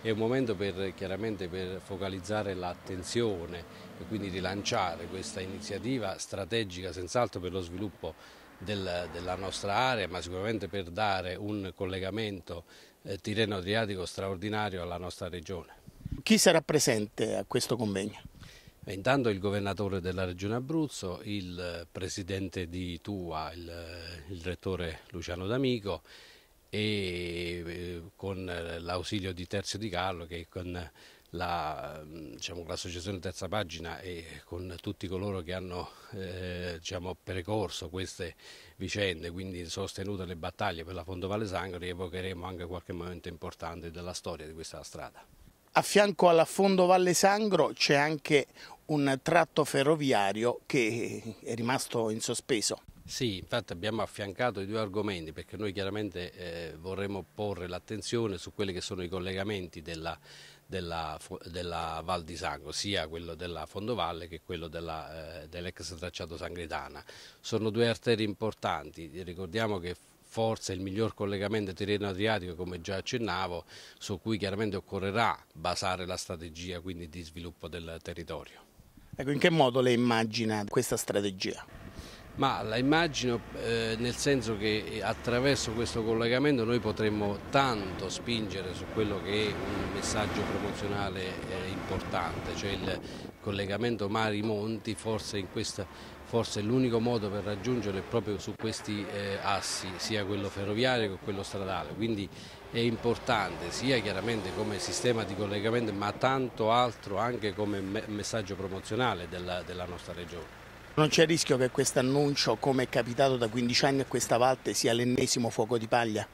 è un momento per, chiaramente per focalizzare l'attenzione e quindi rilanciare questa iniziativa strategica senz'altro per lo sviluppo del, della nostra area ma sicuramente per dare un collegamento eh, Tirreno-Adriatico straordinario alla nostra regione. Chi sarà presente a questo convegno? Eh, intanto il governatore della regione Abruzzo, il eh, presidente di Tua, il, eh, il rettore Luciano D'Amico e con eh, l'ausilio di Terzio Di Carlo che eh, mm, diciamo, con l'associazione la, diciamo, Terza Pagina e con tutti coloro che hanno eh, diciamo, precorso queste vicende, quindi sostenuto le battaglie per la Fondo Valle Sangri, evocheremo anche qualche momento importante della storia di questa strada. A fianco alla Fondo Valle Sangro c'è anche un tratto ferroviario che è rimasto in sospeso. Sì, infatti abbiamo affiancato i due argomenti perché noi chiaramente eh, vorremmo porre l'attenzione su quelli che sono i collegamenti della, della, della, Val di Sango, sia quello della Fondovalle che quello eh, dell'ex eh, dell tracciato Sangritana. Sono due arterie importanti, ricordiamo che forse il miglior collegamento terreno-adriatico come già accennavo, su cui chiaramente occorrerà basare la strategia quindi, di sviluppo del territorio. Ecco, in che modo lei immagina questa strategia? Ma la immagino eh, nel senso che eh, attraverso questo collegamento noi potremmo tanto spingere su quello che è un messaggio promozionale eh, importante, cioè il collegamento Mari-Monti forse, forse l'unico modo per raggiungerlo è proprio su questi eh, assi, sia quello ferroviario che quello stradale, quindi è importante sia chiaramente come sistema di collegamento ma tanto altro anche come me messaggio promozionale della, della nostra regione. Non c'è rischio che questo annuncio, come è capitato da 15 anni a questa parte, sia l'ennesimo fuoco di paglia?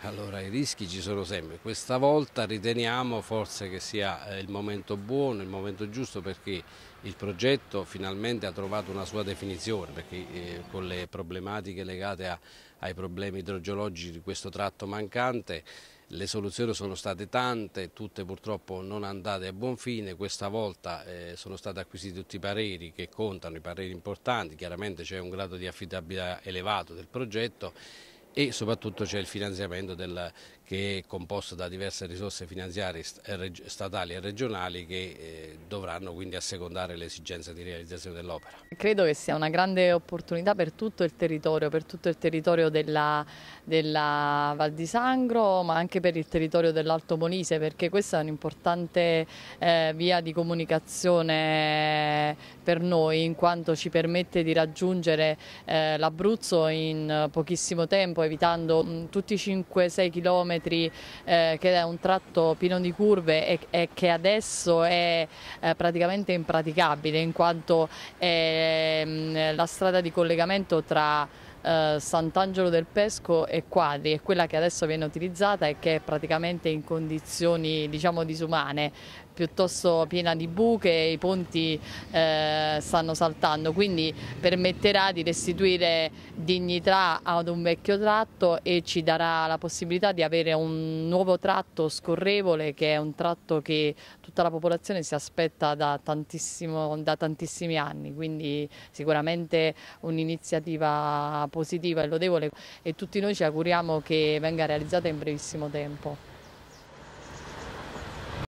Allora i rischi ci sono sempre, questa volta riteniamo forse che sia eh, il momento buono, il momento giusto perché il progetto finalmente ha trovato una sua definizione, perché eh, con le problematiche legate a, ai problemi idrogeologici di questo tratto mancante le soluzioni sono state tante, tutte purtroppo non andate a buon fine, questa volta eh, sono stati acquisiti tutti i pareri che contano, i pareri importanti, chiaramente c'è un grado di affidabilità elevato del progetto e soprattutto c'è il finanziamento del, che è composto da diverse risorse finanziarie eh, statali e regionali che eh, dovranno quindi assecondare le esigenze di realizzazione dell'opera. Credo che sia una grande opportunità per tutto il territorio, per tutto il territorio della, della Val di Sangro ma anche per il territorio dell'Alto Molise perché questa è un'importante eh, via di comunicazione per noi in quanto ci permette di raggiungere eh, l'Abruzzo in eh, pochissimo tempo evitando mh, mm, tutti i 5-6 chilometri eh, che è un tratto pieno di curve e, e che adesso è eh, praticamente impraticabile in quanto è mh, mm, la strada di collegamento tra eh, Sant'Angelo del Pesco e Quadri è quella che adesso viene utilizzata e che è praticamente in condizioni diciamo disumane piuttosto piena di buche, i ponti eh, stanno saltando, quindi permetterà di restituire dignità ad un vecchio tratto e ci darà la possibilità di avere un nuovo tratto scorrevole che è un tratto che tutta la popolazione si aspetta da, da tantissimi anni, quindi sicuramente un'iniziativa positiva e lodevole e tutti noi ci auguriamo che venga realizzata in brevissimo tempo.